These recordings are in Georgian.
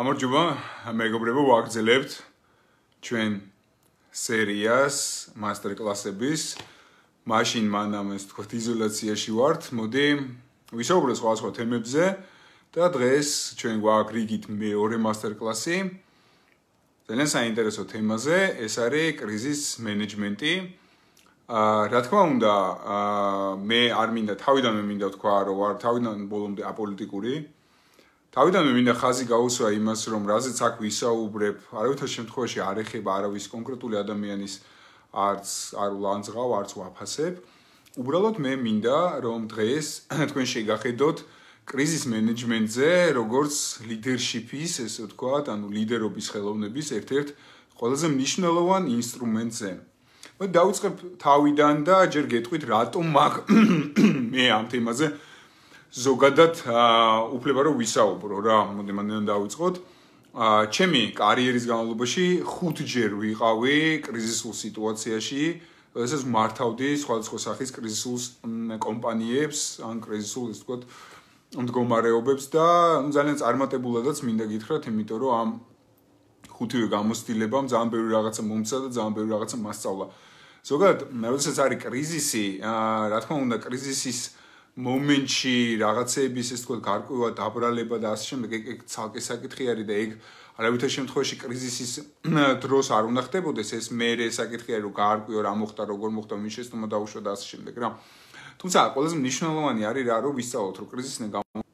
ამარჯობა, მეგობრებო, ვაგრძელებთ ჩვენ სერიას master კლასების. მაშინ მანამ ეს თქო იზოლაციაში ვართ. მოდი, ვისაუბროთ სხვა სხვა თემებზე და დღეს ჩვენ გვაქვს რიგით მეორე master კლასი. ძალიან საინტერესო თემაზე, ეს არის კრიზის მენეჯმენტი. აა, რა თქმა უნდა, აა მე არ მინდა თავიდანვე მინდა თქვა, რომ ვარ თავიდან ბოლომდე აპოლიტიკური. აა თავიდანვე მინდა ხაზი გაუსვა იმას, რომ რაზეც აქ ვისაუბრებ, არავითარ შემთხვევაში არ ეხება არავის კონკრეტული ადამიანის არც არ ლანძღავ, არც ვაფასებ. უბრალოდ მე მინდა, რომ დღეს თქვენ შეგახედოთ კრიზის მენეჯმენტზე, როგორც ლიდერშიფის, ესე ვთქვა, ანუ ლიდერობის ხელოვნების ერთ-ერთ ყველაზე მნიშვნელოვან ინსტრუმენტზე. მე დავიწყებ თავიდან და ჯერ გეტყვით, რატომ მაგ მე ამ თემაზე ზოგადად უფლება რომ ვისაუბრო რა მოდი მანდ დავიწყოთ ა ჩემი კარიერის განმავლობაში ხუთჯერ ვიყავი კრიზისულ სიტუაციაში ესეც მართავდი სხვადასხვა სახის კრიზისულ კომპანიებს ან კრიზისულ ისე ვთქვათ მდგომარეობებს და ძალიან წარმატებულადაც მინდა გითხრათ იმიტომ რომ ამ ხუთივე გამოცდილებამ ძალიან ბევრი რაღაცა მომცა და ძალიან ბევრი რაღაცა მასწავლა ზოგადად როდესაც არის კრიზისი რა თქმა უნდა კრიზისის მომენტში რაღაცეების ეს თქო გარკვევა დაბრალება და ასე შემდეგ ეგ ეგ ცალკე საკითხი არის და ეგ არავითარ შემთხვევაში კრიზისის დროს არ უნდა ხდებოდეს ეს მეორე საკითხი არის რომ გარკვიო რა მოხდა როგორ მოხდა მის შეცდომა დაუშვა და ასე შემდეგ რა თუმცა ყველაზე მნიშვნელოვანი არის რა რომ ვისწავლოთ რომ კრიზისიდან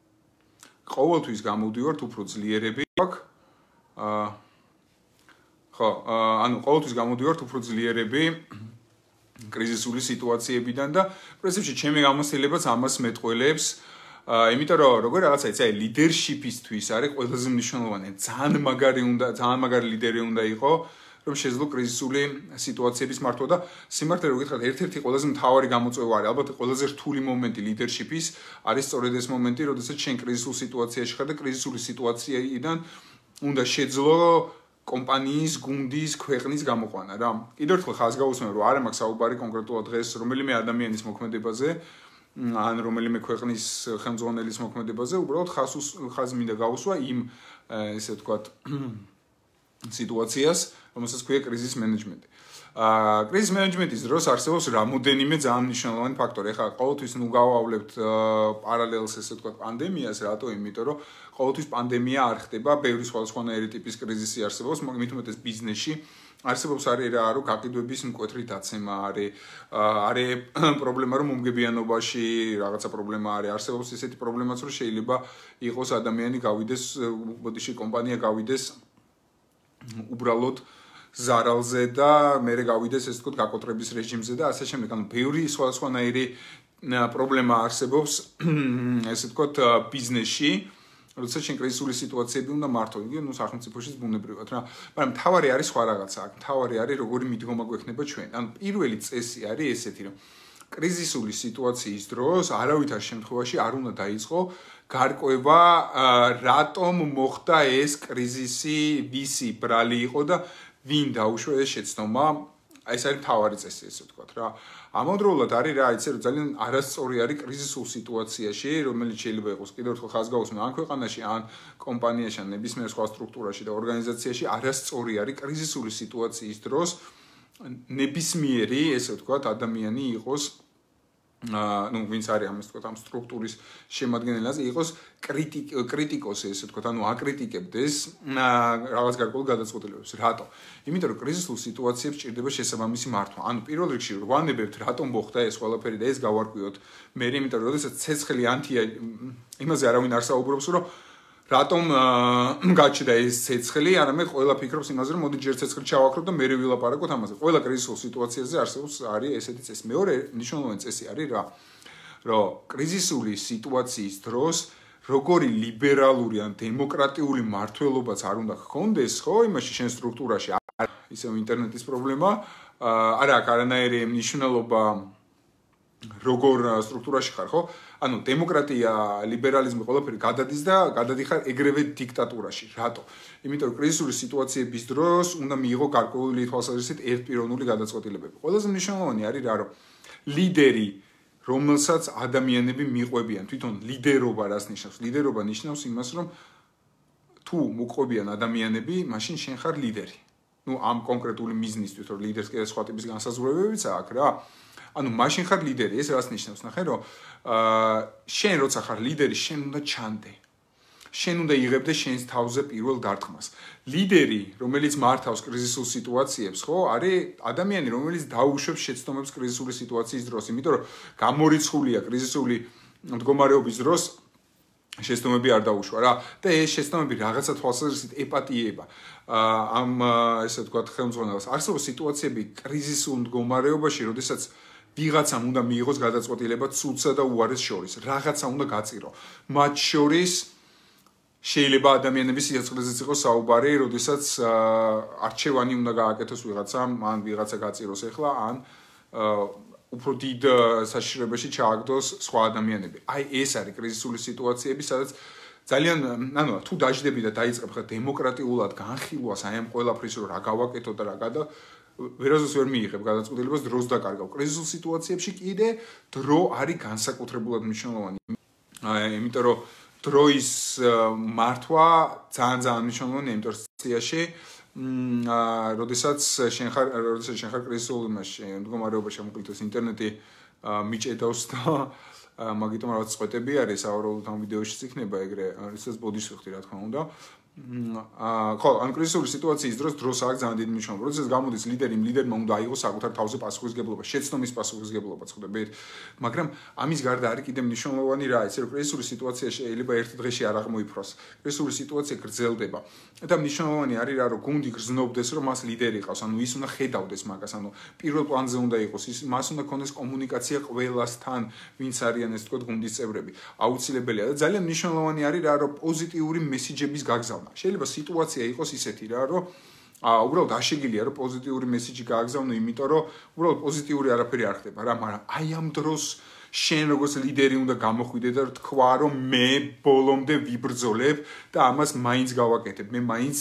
ყოველთვის გამოვდივართ უფრო ძლიერები აა ხო ანუ ყოველთვის გამოვდივართ უფრო ძლიერები კრიზისული სიტუაციებიდან და პრინციპში ჩემი გამოსილებაც ამას მეტყველებს აა იმიტომ რომ როგორ რაღაცა იცი აი ლიდერშიპისთვის არის ყველაზე მნიშვნელოვანი ძალიან მაგარი უნდა ძალიან მაგარი ლიდერი უნდა იყო რომ შეძლო კრიზისული სიტუაციების მართვა და სიმართლე რომ გითხრათ ერთ-ერთი ყველაზე მთავარი გამოწვევა არის ალბათ ყველაზე რთული მომენტი ლიდერშიპის არის სწორედ ეს მომენტი როდესაც შენ კრიზისულ სიტუაციაში ხარ და კრიზისული სიტუაციიდან უნდა შეძლო კომპანიის, გუნდის, ქვეყნის გამოყვანა რა. კიდევ ერთხელ ხაზს გაუსმენ, რომ არა მაქვს საუბარი კონკრეტულად დღეს რომელიმე ადამიანის მოქმედებაზე, ან რომელიმე ქვეყნის ხელმძღვანელის მოქმედებაზე, უბრალოდ ხაზს ხაზს მინდა გაუსვა იმ ესე ვთქვათ სიტუაციას, რომელსაც ქვია კრიზის მენეჯმენტი. კრიზის მენეჯმენტის დროს არსებობს რამოდენიმე ძალიან მნიშვნელოვანი ფაქტორი. ახლა ყოველთვის ნუ გავავლებთ პარალელს ესე ვთქვათ პანდემიას, რატო? იმიტომ რომ ყოველთვის პანდემია არ ხდება, ბევრი სხვადასხვანაირი ტიპის კრიზისი არსებობს, იმით უმეტეს ბიზნესში. არსებობს არი რა, რომ გაყიდვების მკვეთრი დაცემა არის, არის პრობლემა რომ მომგებიანობაში რაღაცა პრობლემა არის, არსებობს ისეთი პრობლემაც, რომ შეიძლება იყოს ადამიანი გავიდეს, ბოდიში კომპანია გავიდეს უბრალოდ აა ზარალზე და მე რე გავიდეს ესე თქო გაკოტრების რეჟიმზე და ასე შემდეგ ანუ ბევრი სხვადასხვანაირი პრობლემა არსებობს ესე თქო ბიზნესში როცა შენ კრიზისული სიტუაციები უნდა მართო იგი ნუ სახელმწიფოში ზუნებრივად რა მაგრამ თავარი არის სხვა რაღაცა თავარი არის როგორი მიდგომა გვექნება ჩვენ ანუ პირველი წესი არის ესეთი რომ კრიზისული სიტუაციის დროს არავითარ შემთხვევაში არ უნდა დაიწყო გარკვევა რატომ მოხდა ეს კრიზისი ვისი ბრალი იყო და ვინ დაუშვა ეს შეცნობა ეს არის თავარი წესი ესე ვთქვათ რა ამავდროულად არის რა იცი რომ ძალიან არასწორი არის კრიზისულ სიტუაციაში რომელიც შეიძლება იყოს კიდევ უფრო ხაზგაუსმა ან ქვეყანაში ან კომპანიაში ან ნებისმიერ სხვა სტრუქტურაში და ორგანიზაციაში არასწორი არის კრიზისული სიტუაციის დროს ნებისმიერი ესე ვთქვათ ადამიანი იყოს აა ну ვინც არის ამ ეს თქო ამ სტრუქტურის შემოადგენელაზე იყოს კრიტიკოსი ესე თქო ანუ აკრიტიკებდეს რაღაც გარკვეულ გადაწყვეტილებებს რატო იმიტომ რომ კრიზისულ სიტუაციებში ჭირდება შესაბამისი მართვა ანუ პირველ რიგში რვანებებთ რატომ მოხდა ეს ყველაფერი და ეს გავარკვიოთ მე იმიტომ რომ შესაძლოა ცეცხლი ანთია იმაზე არავინ არ საუბრობს რომ რატომ გაჩნდა ეს ცეცხლი? არამედ ყველა ფიქრობს იმაზე, რომ მოდი ჯერ ცეცხლი ჩავაქრო და მე ვილაპარაკოთ ამაზე. ყველა კრიზისულ სიტუაციაზე არსებობს არის ესეთი წესი. მეორე მნიშვნელოვანი წესი არის რა? რომ კრიზისული სიტუაციის დროს როგორი ლიბერალური ან დემოკრატიული მართლობაც არ უნდა გქონდეს, ხო, იმაში შენ სტრუქტურაში არის ისე ინტერნეტის პრობლემა, არა, არანაირი მნიშვნელობა აა როგორ სტრუქტურაში ხარ ხო? ანუ დემოკრატია, ლიბერალიზმი ყველაფერი გადადის და გადადიხარ ეგრევე დიქტატურაში. რატო? იმიტომ რომ კრიზისური სიტუაციების დროს უნდა მიიღო გარკვეული თვალსაზრისით ერთპიროვნული გადაწყვეტილებები. ყველაზე მნიშვნელოვანი არის რა, რომ ლიდერი რომელსაც ადამიანები მიყვებიან, თვითონ ლიდერობა რას ნიშნავს? ლიდერობა ნიშნავს იმას, რომ თუ მოყვებიან ადამიანები, მაშინ შენ ხარ ლიდერი. ну ам კონკრეტული მიზნის თვითონ ლიდერს კიდე სხვა ტიპის განსაზღვრებებიც აქვს რა. ანუ მაშინ ხარ ლიდერი, ეს რას ნიშნავს, ნახე, რომ აა შენ როცა ხარ ლიდერი, შენ უნდა ჩანდე. შენ უნდა იღებდე შენს თავზე პირველ დარტყმას. ლიდერი, რომელიც მართავს კრიზისულ სიტუაციებს, ხო, არის ადამიანი, რომელიც დაუშვებს შეცდომებს კრიზისული სიტუაციის დროს, იმიტომ რომ გამორიცხულია კრიზისული მდგომარეობის დროს შეცდომები არ დაუშვა რა და ეს შეცდომები რაღაცა თვალსაზრისით ეპატიეება ამ ესე ვთქვათ ხელმძღვანელს არსებობს სიტუაციები კრიზისულ მდგომარეობაში, როდესაც აა ვიღაცამ უნდა მიიღოს გადაწყვეტილება ცუცა და უარეს შორის. რაღაცა უნდა გაწირო. მათ შორის შეიძლება ადამიანების სიცოცხლეზეც იყოს საუბარი, როდესაც არჩევანი უნდა გააკეთოს ვიღაცამ, ან ვიღაცა გაწიროს ახლა, ან უფრო დიდ საშიშებში ჩააგდოს სხვა ადამიანები. აი ეს არის კრიზისული სიტუაციები, სადაც ძალიან, ანუ თუ დაждები და დაიწყებ ხა დემოკრატიულად განხილვას აი ამ ყველაფრის რა გავაკეთოთ და რა გადა ვერასდროს ვერ მიიღებ გადაწყვეტილებას დროს დაკარგავ. კრიზისულ სიტუაციებში კიდე დრო არის განსაკუთრებულად მნიშვნელოვანი. აი, იმიტომ რომ დროის მართვა ძალიან ძალიან მნიშვნელოვანია იმიტომ რომ სიტუაციაში მმ აა, როდესაც შენ ხარ, როდესაც შენ ხარ კრიზისულ იმაში, მდგომარეობა შემოკლიტოს ინტერნეტი მიჭედავს და მაგითომ რაღაც წვეტები არის, აუროლთან ვიდეოშიც იქნება ეგრე, ისეც ბოდიშს ხვდი რა თქმა უნდა, აა ხო, ამ კრიზისული სიტუაციის დროს დროს აქვს ძალიან დიდი მნიშვნელობა. როდესაც გამოდის ლიდერი, ლიდერმა უნდა აიღოს საკუთარ თავზე პასუხისგებლობა, შეცნომის პასუხისგებლობა, ხდება. მაგრამ ამის გარდა არის კიდევ მნიშვნელოვანი რა, ეს რომ კრიზისული სიტუაცია შეიძლება ერთ დღეში არ აღმოიფროს. კრიზისული სიტუაცია გრძელდება. და მნიშვნელოვანი არის რა, რომ გუნდი გრძნობდეს, რომ მას ლიდერი ყავს, ანუ ის უნდა ხედავდეს მაგას, ანუ პირველ პლანზე უნდა იყოს, ის მას უნდა ქონდეს კომუნიკაცია ყველასთან, ვინც არიან ეს თქო გუნდის წევრები. აუცილებელია და ძალიან მნიშვნელოვანი არის რა, რომ პოზიტიური მესიჯების გაგზავნა გამა. შეიძლება სიტუაცია იყოს ისეთი რა, რომ ა უბრალოდ აღშეგილია რომ პოზიტიური მესიჯი გააგზავნო, იმიტომ რომ უბრალოდ პოზიტიური არაფერი არ ხდება რა, მაგრამ აი ამ დროს შენ როგორც ლიდერი უნდა გამოხვიდე და თქვა რომ მე ბოლომდე ვიბრძოლებ და ამას მაინც გავაკეთებ. მე მაინც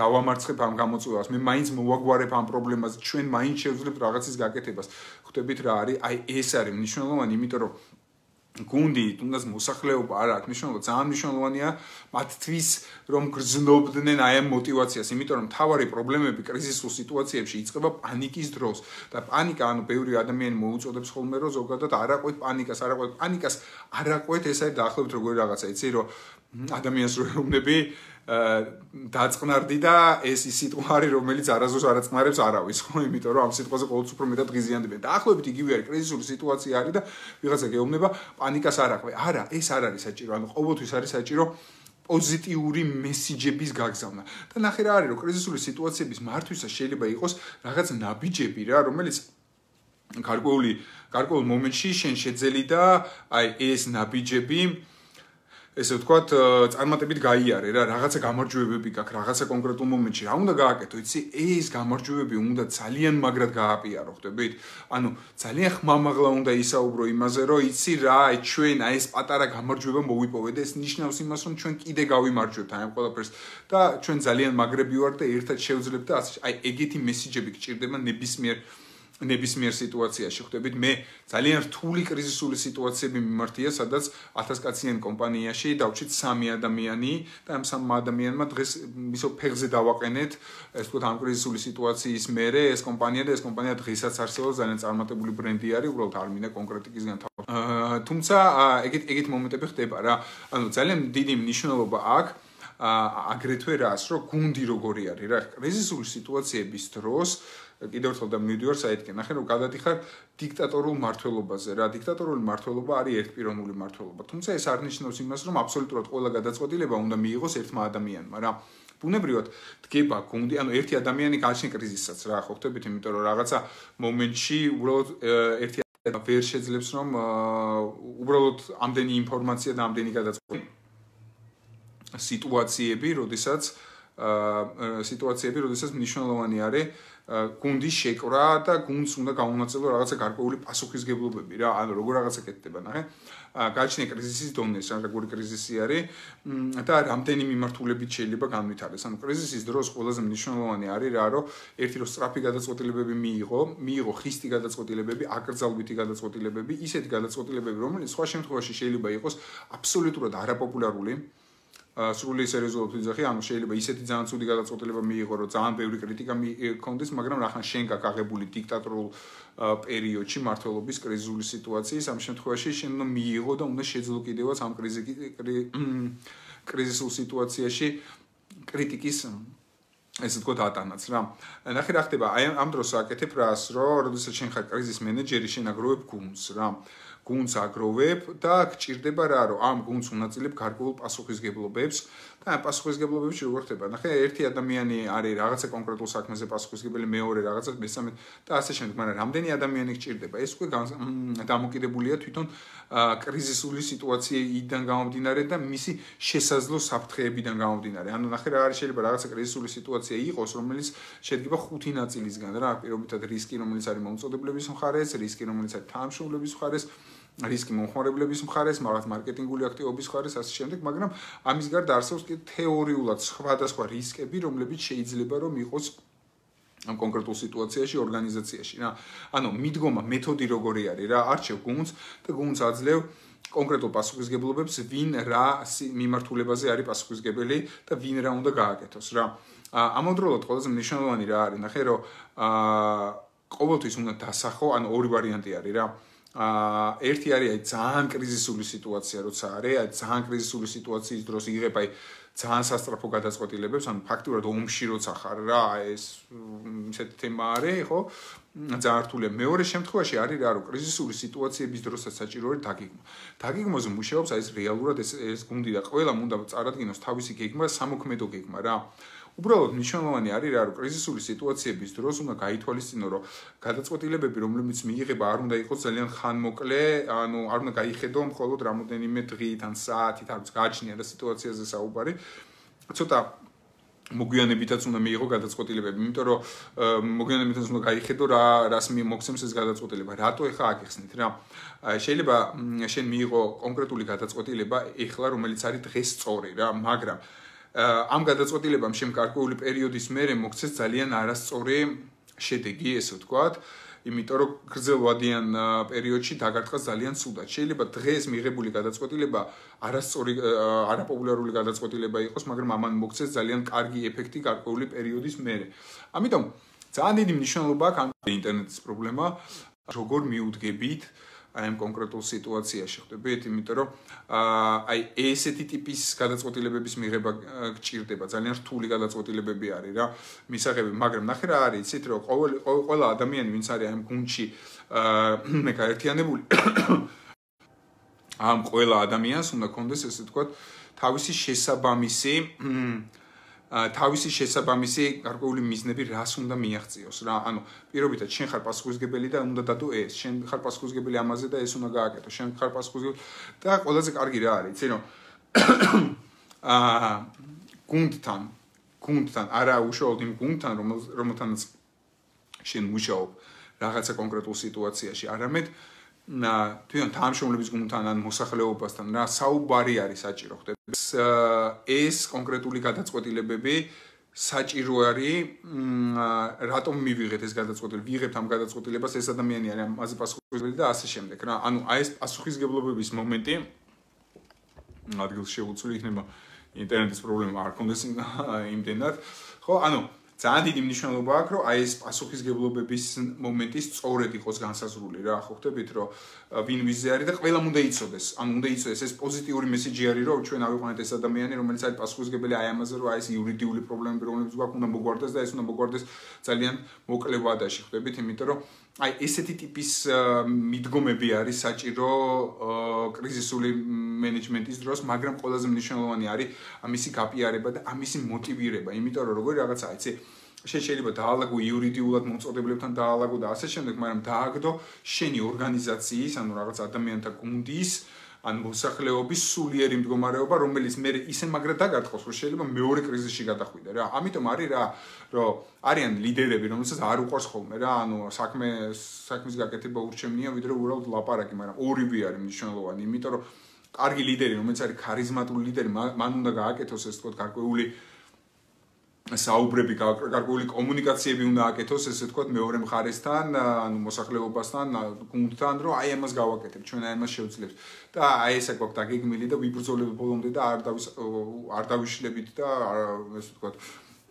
დავამარცხებ ამ გამოწვევას, მე მაინც მოვაგვარებ ამ პრობლემას, ჩვენ მაინც შევძლებთ რაღაცის გაკეთებას. ხვდებით რა არის? აი ეს არის მნიშვნელოვანი, იმიტომ რომ გუნდი თუნდაც მოსახლეობა არ აქვს მნიშვნელობა ძალიან მნიშვნელოვანია მათთვის რომ გრძნობდნენ აი ამ мотиваციას იმიტომ რომ თავარი პრობლემები კრიზისულ სიტუაციებში იწყება პანიკის დროს და პანიკა ანუ ბევრი ადამიანი მოუწოდებს ხოლმე რომ ზოგადად არაყვეთ პანიკას არაყვეთ პანიკას არაყვეთ ესე დაახლოებით როგორი რაღაცა იცი რომ ადამიანს როეუბნები დაწყნარდი და ეს ის სიტყვარი რომელიც არაზუსტ არაცნარებს არავის ხო იმიტომ რომ ამ სიტყვაზე ყოველთვის უფრო მეტად გიზიანდება და ახლობით იგივე არის კრიზისური სიტუაცია არის და ვიღაცა გეუბნება პანიკას არაყვე არა ეს არ არის საჭირო ანუ ყოველთვის არის საჭირო პოზიტიური მესიჯების გაგზავნა და ნახე რა არის რომ კრიზისური სიტუაციების მართვისას შეიძლება იყოს რაღაც ნაბიჯები რა რომელიც გარკვეული გარკვეულ მომენტში შენ შეძელი და აი ეს ნაბიჯები აა ესე ვთქვათ, წარმატებით გაიარე რა, რაღაცა გამარჯვებები გაქვს, რაღაცა კონკრეტულ მომენტში რა უნდა გააკეთო, იცი? ეს გამარჯვებები უნდა ძალიან მაგრად გააპიარო, ხვდებით? ანუ ძალიან ხმამაღლა უნდა ისაუბრო იმაზე, რომ იცი რა, ჩვენ აი ეს პატარა გამარჯვება მოვიპოვე და ეს ნიშნავს იმას, რომ ჩვენ კიდე გავიმარჯვებთ აი ამ ყველაფერს და ჩვენ ძალიან მაგრები ვართ და ერთად შევძლებთ და აი ეგეთი მესიჯები გჭირდება ნებისმიერ ნებისმიერ სიტუაციაში ხვდებით მე ძალიან რთული კრიზისული სიტუაციები მიმართია სადაც 1000 კაციან კომპანიაში დავჭით 3 ადამიანი და ამ 3 ადამიანმა დღეს ისო ფეხზე დავაყენეთ ეს თქო ამ კრიზისული სიტუაციის მერე ეს კომპანია და ეს კომპანია დღესაც არსებობს ძალიან წარმატებული ბრენდი არის უბრალოდ არ მინდა კონკრეტიკისგან თავ აა თუმცა ეგეთ ეგეთ მომენტები ხდება რა ანუ ძალიან დიდი მნიშვნელობა აქვს აა აგრეთვე რას რომ გუნდი როგორი არის რა კრიზისული სიტუაციების დროს კიდევ ერთხელ და მივდივარ საითკენ. ნახე რომ გადადიხარ დიქტატორულ მართლობაზე. რა დიქტატორული მართლობა არის ერთპიროვნული მართლობა. თუმცა ეს არ ნიშნავს იმას, რომ აბსოლუტურად ყველა გადაწყვეტილება უნდა მიიღოს ერთმა ადამიანმა, რა. ბუნებრივად დგება გუნდი, ანუ ერთი ადამიანი გაჩენ კრიზისსაც რა, ხო ხვდებით, იმიტომ რომ რაღაცა მომენტში უბრალოდ ერთი და ვერ შეძლებს რომ უბრალოდ ამდენი ინფორმაცია და ამდენი გადაწყვეტილება სიტუაციები, როდესაც სიტუაციები, როდესაც მნიშვნელოვანი არის გუნდის შეკრა და გუნდს უნდა გამომაწვლო რაღაცა გარკვეული პასუხისგებლობები რა, ან როგორ რაღაცა კეთდება, ნახე. გაჩნია კრიზისის დონეს, ან როგორი კრიზისი არის და რამდენი მიმართულებით შეიძლება განვითარდეს. ანუ კრიზისის დროს ყველაზე მნიშვნელოვანი არის რა, რომ ერთი რო სწრაფი გადაწყვეტილებები მიიღო, მიიღო ხისტი გადაწყვეტილებები, აკრძალვითი გადაწყვეტილებები, ისეთ გადაწყვეტილებები, რომელიც სხვა შემთხვევაში შეიძლება იყოს აბსოლუტურად არაპოპულარული. აა სრულიად სერიოზულად ვიძახი, ანუ შეიძლება ისეთი ძალიან ცუდი გადაწყვეტილება მიიღო, რომ ძალიან ბევრი კრიტიკა მიქონდეს, მაგრამ რახან შენ გაგაღებული დიქტატორულ პერიოდში მართლობის კრიზისული სიტუაციის ამ შემთხვევაში შენ უნდა მიიღო და უნდა შეძლო კიდევაც ამ კრიზისულ სიტუაციაში კრიტიკის ეს თქო დაანაც რა. ნახე რა ხდება, აი ამ დროს აკეთებ რას, რომ შესაძლოა შენ ხარ კრიზის მენეჯერი, შენ აგროვებ გუნდს რა. გუნს აგროვებ და გჭირდება რა რომ ამ გუნს უნაწილებ გარკვეულ პასუხისგებლობებს და ამ პასუხისგებლობებში როგორ ხდება ნახე ერთი ადამიანი არის რაღაცა კონკრეტულ საქმეზე პასუხისგებელი მეორე რაღაცა მესამე და ასე შემდეგ მაგრამ რამდენი ადამიანი გჭირდება ეს უკვე დამოკიდებულია თვითონ კრიზისული სიტუაციიდან გამომდინარე და მისი შესაძლო საფრთხეებიდან გამომდინარე ანუ ნახე რა არის შეიძლება რაღაცა კრიზისული სიტუაცია იყოს რომელიც შედგება ხუთი ნაწილისგან რა პირობითად რისკი რომელიც არის მომწოდებლების მხარეს რისკი რომელიც არის თანამშრომლების მხარეს რისკი მომხმარებლების მხარეს, მაგათ მარკეტინგული აქტივობის მხარეს ასე შემდეგ, მაგრამ ამის გარდა არსებობს კიდე თეორიულად სხვადასხვა რისკები, რომლებიც შეიძლება რომ იყოს ამ კონკრეტულ სიტუაციაში, ორგანიზაციაში, რა. ანუ მიდგომა, მეთოდი როგორი არის, რა, არჩევ გუნდს და გუნდს აძლევ კონკრეტულ პასუხისგებლობებს, ვინ რა მიმართულებაზე არის პასუხისგებელი და ვინ რა უნდა გააკეთოს, რა. ამავდროულად ყველაზე მნიშვნელოვანი რა არის, ნახე, რომ აა ყოველთვის უნდა დასახო, ანუ ორი ვარიანტი არის, რა. აა ერთი არის აი ძალიან კრიზისული სიტუაცია როცა არის, აი ძალიან კრიზისული სიტუაციის დროს იღებ აი ძალიან სასტრაფო გადაწყვეტილებებს, ანუ ფაქტურად ომში როცა ხარ რა, ეს ისეთი თემა არის, ხო? ძალიან რთულია. მეორე შემთხვევაში არის რა, რომ კრიზისული სიტუაციების დროსაც საჭირო არის დაგეგმო. დაგეგმოს მუშაობს აი ეს რეალურად ეს ეს გუნდი და ყველა მუნდა წარადგინოს თავისი გეგმა, სამოქმედო გეგმა რა. აა უბრალოდ მნიშვნელოვანი არის რა რომ კრიზისული სიტუაციების დროს უნდა გაითვალისწინო რომ გადაწყვეტილებები რომლებიც მიიღება არ უნდა იყოს ძალიან ხანმოკლე ანუ არ უნდა გაიხედო მხოლოდ რამოდენიმე დღით ან საათით არც გააჩნია რა სიტუაციაზე საუბარი ცოტა მოგვიანებითაც უნდა მიიღო გადაწყვეტილებები, იმიტომ რომ მოგვიანებითაც უნდა გაიხედო რა რას მოგცემს ეს გადაწყვეტილება, რატო ეხა აგიხსნით რა. შეიძლება შენ მიიღო კონკრეტული გადაწყვეტილება ეხლა რომელიც არის დღეს წორი რა, მაგრამ ამ გადაწყვეტილებამ შემკარკული პერიოდის მერე მოქცეს ძალიან არასწორი შედეგი, ესე ვთქვათ. იმიტომ რომ გრძელვადიან პერიოდში დაგარტყა ძალიან ცუდად. შეიძლება დღეს მიღებული გადაწყვეტილება არასწორი არაპოპულარული გადაწყვეტილება იყოს, მაგრამ ამან მოქცეს ძალიან კარგი ეფექტი გარკვეული პერიოდის მერე. ამიტომ ძალიან დიდი მნიშვნელობა აქვს ინტერნეტის პრობლემა, როგორ მიუდგებით აი ამ კონკრეტულ სიტუაციაში ხდებით, იმიტომ რომ აი ესეთი ტიპის გადაწყვეტილებების მიღება გჭირდება. ძალიან რთული გადაწყვეტილებები არის რა მისაღები, მაგრამ ნახე რა არის, იცით რომ ყოველი ყოველი ადამიანი, ვინც არის აი ამ გუნჩი აა მე გაერთიანებული ამ ყოველი ადამიანს უნდა კონდეს ესე თქვა თავისი შესაბამისი აა თავისი შესაბამისი გარკვეული მიზნები რას უნდა მიაღწიოს რა ანუ პირობითად შენ ხარ პასუხისგებელი და უნდა დადო ეს შენ ხარ პასუხისგებელი ამაზე და ეს უნდა გააკეთო შენ ხარ პასუხისგებელი და ყველაზე კარგი რა არის იცი რომ აა გუნდთან გუნდთან არა უშუალოდ იმ გუნდთან რომელთანაც შენ მუშაობ რაღაცა კონკრეტულ სიტუაციაში არამედ აა თვითონ თამშრომლების გუნდთან ან მოსახლეობასთან რა საუბარი არის საჭირო ხდეთ ეს კონკრეტული გადაწყვეტილებები საჭირო არის რატომ მივიღეთ ეს გადაწყვეტილება ვიღებთ ამ გადაწყვეტილებას ეს ადამიანი არის ამაზე პასუხისმგებელი და ასე შემდეგ რა ანუ აი ეს პასუხისმგებლობების მომენტი ადგილ შეუცვლი იქნება ინტერნეტის პრობლემა არ კონდეს იმდენად ხო ანუ ძალიან დიდი მნიშვნელობა აქვს, რომ აი ეს პასუხისგებლობების მომენტი სწორედ იყოს განსაზრული რა, ხო ხვდებით, რომ ვინ ვიზე არის და ყველამ უნდა იცოდეს. ანუ უნდა იცოდეს ეს პოზიტიური მესეჯი არის, რომ ჩვენ ავიყვანეთ ეს ადამიანი, რომელიც არის პასუხისგებელი აი ამაზე, რომ აი ეს იურიდიული პრობლემები რომლებიც გვაქვს, უნდა მოგვარდეს და ეს უნდა მოგვარდეს ძალიან მოკლე ვადაში, ხვდებით, იმიტომ რომ აი ესეთი ტიპის მიდგომები არის საჭირო კრიზისული მენეჯმენტის დროს, მაგრამ ყველაზე მნიშვნელოვანი არის ამისი გაპიარება და ამისი мотиვირება, იმიტომ რომ როგორი რაღაცა, იცი შენ შეიძლება დაალაგო იურიდიულად მოწოდებლებთან დაალაგო და ასე შემდეგ, მაგრამ დააგდო შენი ორგანიზაციის, ანუ რაღაც ადამიანთა გუნდის აა ან მოსახლეობის სულიერი მდგომარეობა, რომელიც მე ისე მაგრად დაგარტყოს, რომ შეიძლება მეორე კრიზისში გადახვიდე რა. ამიტომ არის რა, რომ არიან ლიდერები, რომელსაც არ უყვარს ხოლმე რა, ანუ საქმე საქმის გაკეთება ურჩევნია, ვიდრე უბრალოდ ლაპარაკი, მაგრამ ორივე არის მნიშვნელოვანი, იმიტომ რომ კარგი ლიდერი, რომელიც არის ქარიზმატული ლიდერი, მან უნდა გააკეთოს ეს თქო გარკვეული საუბრები გარკვეული კომუნიკაციები უნდა აკეთოს ესე თქვა მეორე მხარესთან ანუ მოსახლეობასთან გუნდთან რომ აი ამას გავაკეთებ ჩვენ აი ამას შევძლებთ და აი ესე გქოთ დაგიგმილი და ვიბრძოლებ ბოლომდე და არ არ დავიშლებით და ესე თქვა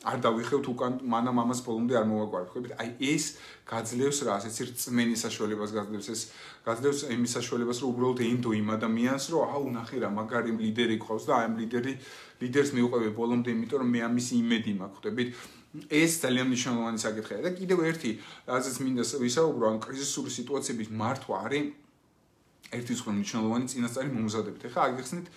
არ დავიხევთ უკან მანამ ამას ბოლომდე არ მოვაგვარებთ. აი ეს გაძლევს რა, ასე ცირ წმენის საშუალებას გაძლევს ეს. გაძლევს იმის საშუალებას, რომ უბრალოდ ინდო იმ ადამიანს, რომ აუ ნახე რა, მაგარი ლიდერი ყავს და აი ამ ლიდერი ლიდერს მიუყვება ბოლომდე, იმიტომ რომ მე ამის იმედი მაქვს, ხვდებით? ეს ძალიან მნიშვნელოვანი საკითხია და კიდევ ერთი, ასეც მინდა ვისაუბრო, ან კრიზისური სიტუაციების მართვა არის ერთის ხომ მნიშვნელოვანი წინასწარი მომზადებით. ეხა აგიხსნით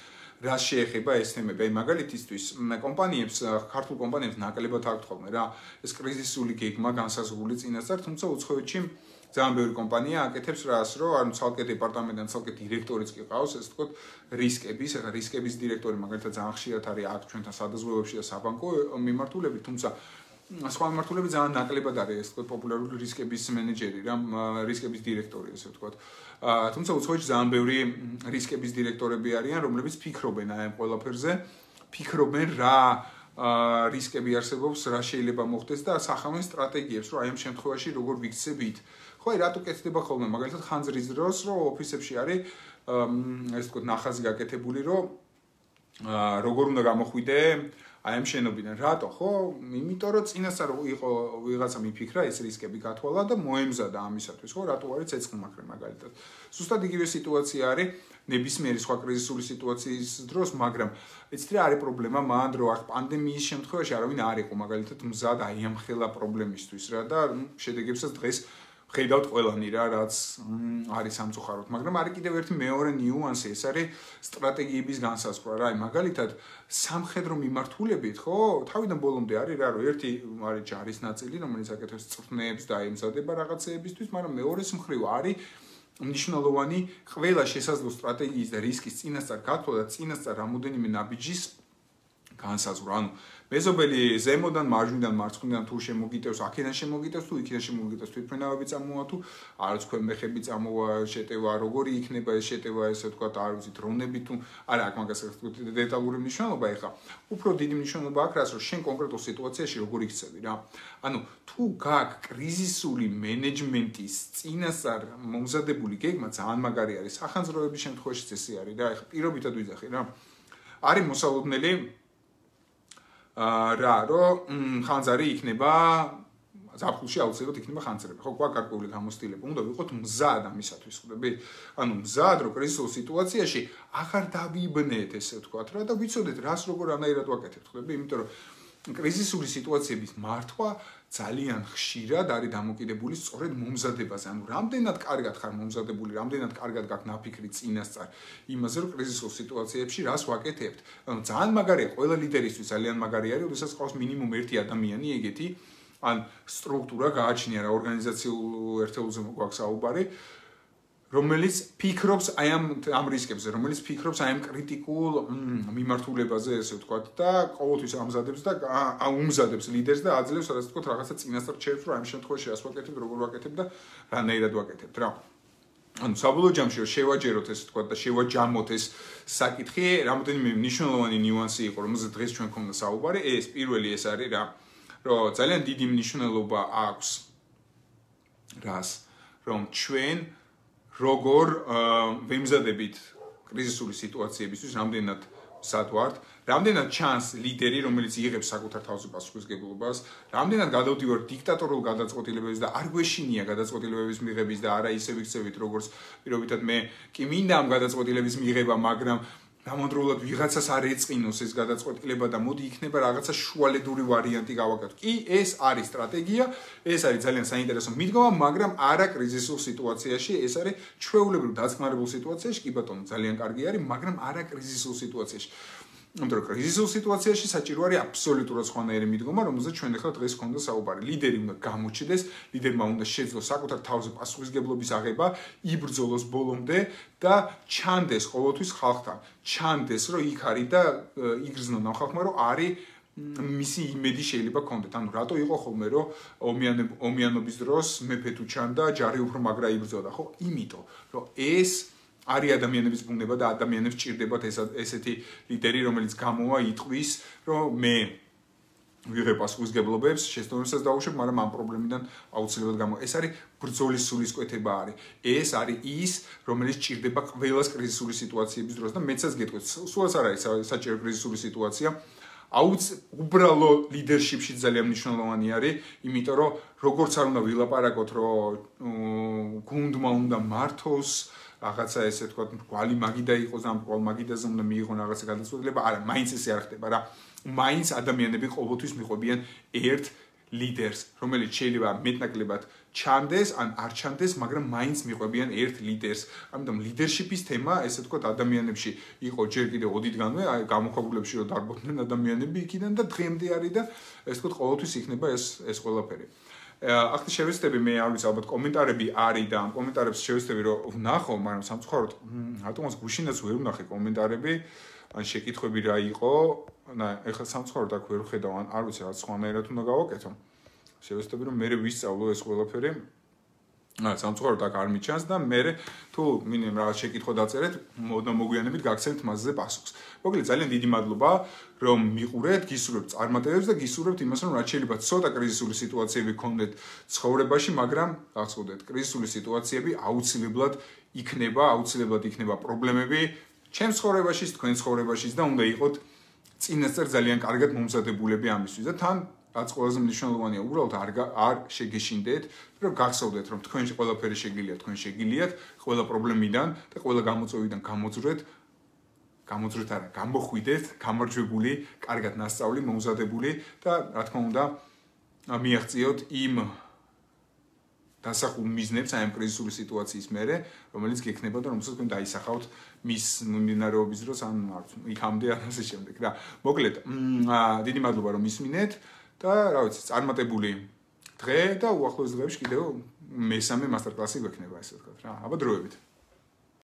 რა შეეხება SMB მაგალითისთვის კომპანიებს ქართულ კომპანიებს ნაკლებად აქვთ ხოლმე რა ეს კრიზისული გეგმა განსაზღვრული წინასწარ თუმცა უცხოეთში ძალიან ბევრი კომპანია აკეთებს რას რომ ანუ ცალკე დეპარტამენტიდან ცალკე დირექტორიც კი ყავს ეს თქო რისკების ეხა რისკების დირექტორი მაგალითად ძალიან ხშირად არის აქ ჩვენთან სადაზღვევებში და საბანკო მიმართულებით თუმცა სხვა მიმართულებები ძალიან ნაკლებად არის ეს თქო პოპულარული რისკების მენეჯერი რა რისკების დირექტორი ესე ვთქვა თუმცა უცხოეთში ძალიან ბევრი რისკების დირექტორები არიან რომლებიც ფიქრობენ აი ამ ყველაფერზე ფიქრობენ რა ა რისკები არსებობს, რა შეიძლება მოხდეს და სახამენ სტრატეგიებს, რომ აი ამ შემთხვევაში როგორ ვიქცებით. ხო, აი რატო კეთდება ხოლმე, მაგალითად, ხანძრის დროს, რომ ოფისებში არის ეს თქო ნახაზი გაკეთებული, რომ აა როგორ უნდა გამოხვიდე აა აი ამ შენობიდან რატო ხო? იმიტომ რომ წინასწარ იყო ვიღაცა მიფიქრა ეს რისკები გათვალა და მოემზადა ამისათვის ხო? რატო არის ცეცხლი მაგრამ მაგალითად. სუსტად იგივე სიტუაცია არის ნებისმიერი სხვა კრიზისული სიტუაციის დროს, მაგრამ ეცეთ რა არის პრობლემა მან დრო აქ პანდემიის შემთხვევაში არავინ არ იყო მაგალითად მზად აი ამ ხელა პრობლემისთვის რა და შედეგებსაც დღეს ხედავთ ყველანი რა რაც არის სამწუხაროდ მაგრამ არის კიდევ ერთი მეორე ნიუანსი ეს არის სტრატეგიების განსაზღვრა რა აი მაგალითად სამხედრო მიმართულებით ხო თავიდან ბოლომდე არის რა რომ ერთი არის ჯარის ნაწილი რომელიც აკეთებს წვნეებს და აემზადება რაღაცეებისთვის მაგრამ მეორე მხრივ არის მნიშვნელოვანი ყველა შესაძლო სტრატეგიის და რისკის წინასწარ გათვლა და წინასწარ რამოდენიმე ნაბიჯის განსაზღვრა ანუ მეზობელი ზემოდან მარჯვნიდან მარცხნიდან თუ შემოგიტევს აქედან შემოგიტევს თუ იქიდან შემოგიტევს თვითფრენავები წამოვა თუ არც ქვემ მეხები წამოვა შეტევა როგორი იქნება ეს შეტევა ესე თქვა არ ვიცი დრონები თუ არა აქ მაგას დეტალური მნიშვნელობა ეხა უფრო დიდი მნიშვნელობა აქვს რას რომ შენ კონკრეტულ სიტუაციაში როგორი ხცევი რა ანუ თუ გაქვს კრიზისული მენეჯმენტის წინასწარ მომზადებული გეგმა ძალიან მაგარი არის ახანძროების შემთხვევაშიც ესე არის რა ეხა პირობითად ვიძახი რა არის მოსალოდნელი რა რომ ხანძარი იქნება ზაფხულში აუცილებლად იქნება ხანძარი. ხო, გვაქვს გარკვეული გამოცდილება, უნდა ვიყოთ მზად ამისათვის, ხვდები? ანუ მზად რო კრიზისულ სიტუაციაში აღარ დავიბნეთ, ესე ვთქვა, რა და ვიცოდეთ, რას როგორ ამერად ვაკეთებთ, ხვდები? იმიტომ რომ კრიზისული სიტუაციების მართვა ძალიან ხშირად არის დამოკიდებული სწორედ მომზადებაზე. ანუ რამდენად კარგად ხარ მომზადებული, რამდენად კარგად გაქვს ნაფიქრი წინასწარ იმაზე, რომ კრიზისულ სიტუაციებში რას ვაკეთებთ. ანუ ძალიან მაგარია ყველა ლიდერისთვის ძალიან მაგარია, რომ შესაძლოა ყავს მინიმუმ ერთი ადამიანი ეგეთი ან სტრუქტურა გააჩნია რა ორგანიზაციულ ერთეულზე მოგვაქვს საუბარი. რომელიც ფიქრობს აი ამ ამ რისკებზე, რომელიც ფიქრობს აი ამ კრიტიკულ მიმართულებაზე, ესე ვთქვათ და ყოველთვის ამზადებს და აუმზადებს ლიდერს და აძლევს, რასაც ვთქვათ, რაღაცა წინასწარ ჩევს, რომ აი ამ შემთხვევაში ასვაკეთებ, როგორ ვაკეთებ და რანაირად ვაკეთებ, რა. ანუ საბოლოო ჯამში რომ შევაჯეროთ, ესე ვთქვათ და შევაჯამოთ ეს საკითხი, რამოდენიმე მნიშვნელოვანი ნიუანსი იყო, რომელზეც დღეს ჩვენ ხომ დასაუბარი, ეს პირველი ეს არის რა, რომ ძალიან დიდი მნიშვნელობა აქვს რას, რომ ჩვენ როგორ ვემზადებით კრიზისული სიტუაციებისთვის, რამდენად სად ვართ, რამდენად ჩანს ლიდერი, რომელიც იღებს საკუთარ თავზე პასუხისგებლობას, რამდენად გადავდივარ დიქტატორულ გადაწყვეტილებებში და არ გვეშინია გადაწყვეტილებების მიღების და არა ისე ვიქცევით, როგორც პირობითად მე კი მინდა ამ გადაწყვეტილების მიღება, მაგრამ გამოდროულად ვიღაცას არ ეწინოს ეს გადაწყვეტილება და მოდი იქნება რაღაცა შუალედური ვარიანტი გავაკეთოთ. კი, ეს არის სტრატეგია, ეს არის ძალიან საინტერესო მიდგომა, მაგრამ არა კრიზისულ სიტუაციაში, ეს არის ჩვეულებრივ დაცხმარებულ სიტუაციაში, კი ბატონო, ძალიან კარგი არის, მაგრამ არა კრიზისულ სიტუაციაში. ამიტომ კრიზისულ სიტუაციაში საჭირო არის აბსოლუტურად სხვანაირი მიდგომა, რომელზეც ჩვენ ახლა დღეს გქონდა საუბარი. ლიდერი უნდა გამოჩდეს, ლიდერმა უნდა შეძლოს საკუთარ თავზე პასუხისგებლობის აღება, იბრძოლოს ბოლომდე და ჩანდეს ყოველთვის ხალხთან. ჩანდეს, რომ იქ არის და იგრძნონ ამ ხალხმა, რომ არის მისი იმედი შეიძლება კონდეთ. ანუ რატო იყო ხოლმე რომ ომიან ომიანობის დროს მეფე თუ ჩანდა, ჯარი უფრო მაგრა იბრძოდა, ხო? იმიტომ, რომ ეს არი ადამიანების ბუნება და ადამიანებს ჭირდებათ ეს ესეთი ლიდერი რომელიც გამოვა იტყვის რომ მე ვიღებ პასუხისგებლობებს შეთანხმებას დავუშვებ მაგრამ ამ პრობლემიდან აუცილებლად გამო ეს არის ბრძოლის სულისკვეთება არის ეს არის ის რომელიც ჭირდება ყველას კრიზისული სიტუაციების დროს და მეცაც გეტყვით სულაც არ არის საჭირო კრიზისული სიტუაცია აუც უბრალო ლიდერშიპში ძალიან მნიშვნელოვანი არის, იმიტომ რომ როგორც არ უნდა ვილაპარაკოთ, რომ გუნდმა უნდა მართოს, აა რაღაცა ესე თქვა გვალი მაგიდა იყოს ამ ყოლ მაგიდაზე უნდა მიიღონ რაღაცა გადაწყვეტილება არა მაინც ესე არ ხდება რა მაინც ადამიანები ყოველთვის მიყვებიან ერთ ლიდერს რომელიც შეიძლება მეტნაკლებად ჩანდეს ან არ ჩანდეს მაგრამ მაინც მიყვებიან ერთ ლიდერს ამიტომ ლიდერშიპის თემა ესე თქვა ადამიანებში იყო ჯერ კიდე ოდითგანვე აი გამოქვაბულებში რომ დარბოდნენ ადამიანები იქიდან და დღემდე არის და ესე თქვა ყოველთვის იქნება ეს ეს ყველაფერი ახლა შევისწრები მე არ ვიცი ალბათ კომენტარები არის და ამ კომენტარებს შევისწრები რომ ვნახო, მაგრამ სამწუხაროდ რატომაც გუშინაც ვერ ვნახე კომენტარები ან შეკითხვები რა იყო. და ეხლა სამწუხაროდ აქ ვერ ხედავ ან არ ვიცი რა სხვანაირად უნდა გავაკეთო. შევისწრები რომ მე ვისწავლო ეს ყველაფერი. აა სამწუხაროდ აქ არ მიჩანს და მე თუ მინიმუმ რაღაც შეკითხვა დაწერეთ, მოდა მოგვიანებით გაგცემთ მასზე პასუხს. მოკლედ ძალიან დიდი მადლობა, რომ მიყურეთ, გისურვებთ წარმატებებს და გისურვებთ იმას, რომ რა შეიძლება ცოტა კრიზისული სიტუაციები გქონდეთ ცხოვრებაში, მაგრამ გახსოვდეთ, კრიზისული სიტუაციები აუცილებლად იქნება, აუცილებლად იქნება პრობლემები ჩემ ცხოვრებაშიც, თქვენ ცხოვრებაშიც და უნდა იყოთ წინასწარ ძალიან კარგად მომზადებულები ამისთვის და თან რაც ყველაზე მნიშვნელოვანია, უბრალოდ არ არ შეგეშინდეთ, რომ გახსოვდეთ, რომ თქვენ ყველაფერი შეგიძლიათ, თქვენ შეგიძლიათ, ყველა პრობლემიდან და ყველა გამოწვევიდან გამოძრეთ, გამოძრეთ არა, გამოხვიდეთ, გამარჯვებული, კარგად ნასწავლი, მომზადებული და რა თქმა უნდა, მიაღწიოთ იმ დასახულ მიზნებს აი ამ კრიზისული სიტუაციის მერე, რომელიც გექნება და რომელსაც თქვენ დაისახავთ მის მიმდინარეობის დროს, ან იქამდე ან ასე შემდეგ. და მოკლედ, მ დიდი მადლობა რომ ისმინეთ. და რა ვიცი წარმატებული დღე და უახლოეს დღეებში კიდევ მესამე მასტერკლასი გვექნება ესე ვთქვათ რა აბა დროებით